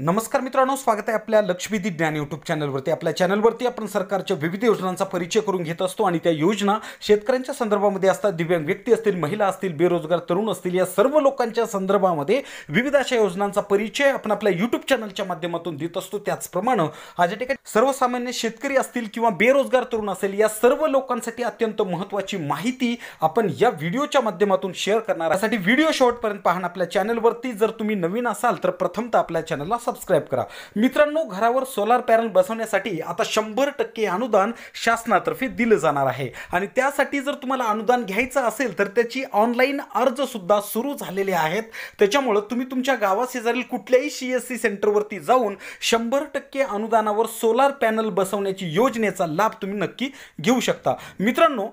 नमस्कार मित्रांनो स्वागत आहे आपल्या लक्ष्मीदी ज्ञान यूट्यूब चॅनलवरती आपल्या चॅनलवरती आपण सरकारच्या विविध योजनांचा परिचय करून घेत असतो आणि त्या योजना शेतकऱ्यांच्या संदर्भामध्ये असतात दिव्यांग व्यक्ती असतील महिला असतील बेरोजगार तरुण असतील या सर्व लोकांच्या संदर्भामध्ये विविध अशा योजनांचा परिचय आपण आपल्या यूट्यूब चॅनलच्या माध्यमातून देत असतो त्याचप्रमाणे आज या ठिकाणी सर्वसामान्य शेतकरी असतील किंवा बेरोजगार तरुण असेल या सर्व लोकांसाठी अत्यंत महत्त्वाची माहिती आपण या व्हिडिओच्या माध्यमातून शेअर करणार यासाठी व्हिडिओ शॉर्टपर्यंत पाहणं आपल्या चॅनलवरती जर तुम्ही नवीन असाल तर प्रथमतः आपल्या चॅनलला सबस्क्राईब करा मित्रांनो घरावर सोलार पॅनल बसवण्यासाठी आता शंभर टक्के अनुदान शासनातर्फे दिलं जाणार आहे आणि त्यासाठी जर तुम्हाला अनुदान घ्यायचं असेल तर त्याची ऑनलाईन सुद्धा सुरू झालेले आहेत त्याच्यामुळं तुम्ही तुमच्या गावाशेजारील कुठल्याही सी एस सी सेंटरवरती जाऊन शंभर टक्के अनुदानावर सोलार पॅनल बसवण्याची योजनेचा लाभ तुम्ही नक्की घेऊ शकता मित्रांनो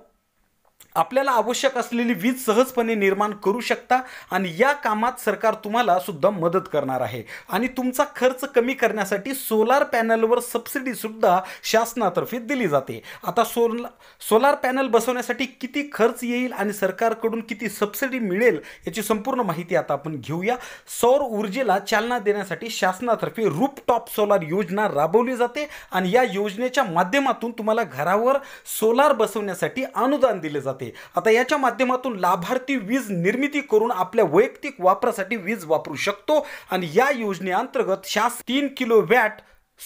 आपल्याला आवश्यक असलेली वीज सहजपणे निर्माण करू शकता आणि या कामात सरकार तुम्हाला सुद्धा मदत करणार आहे आणि तुमचा खर्च कमी करण्यासाठी सोलार पॅनलवर सबसिडीसुद्धा शासनातर्फे दिली जाते आता सोल सोलार पॅनल बसवण्यासाठी किती खर्च येईल आणि सरकारकडून किती सबसिडी मिळेल याची संपूर्ण माहिती आता आपण घेऊया सौर ऊर्जेला चालना देण्यासाठी शासनातर्फे रूपटॉप सोलार योजना राबवली जाते आणि या योजनेच्या माध्यमातून तुम्हाला घरावर सोलार बसवण्यासाठी अनुदान दिले जाते आता याच्या माध्यमातून लाभार्थी वीज निर्मिती करून आपल्या वैयक्तिक वापरासाठी वीज वापरू शकतो आणि या योजनेअंतर्गत शास तीन किलो वॅट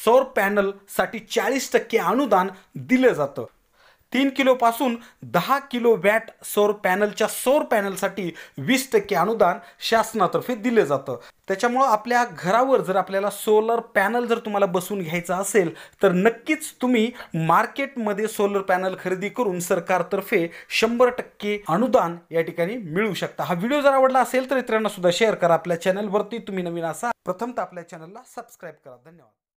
सौर पॅनल साठी चाळीस टक्के अनुदान दिलं जातं तीन किलोपासून दहा किलो वॅट सौर पॅनलच्या सौर पॅनलसाठी वीस टक्के अनुदान शासनातर्फे दिले जातं त्याच्यामुळं आपल्या घरावर जर आपल्याला सोलर पॅनल जर तुम्हाला बसवून घ्यायचा असेल तर नक्कीच तुम्ही मार्केटमध्ये सोलर पॅनल खरेदी करून सरकारतर्फे शंभर टक्के अनुदान या ठिकाणी मिळू शकता हा व्हिडिओ जर आवडला असेल तर इतरांना सुद्धा शेअर करा आपल्या चॅनलवरती तुम्ही नवीन असा प्रथमतः आपल्या चॅनलला सबस्क्राईब करा धन्यवाद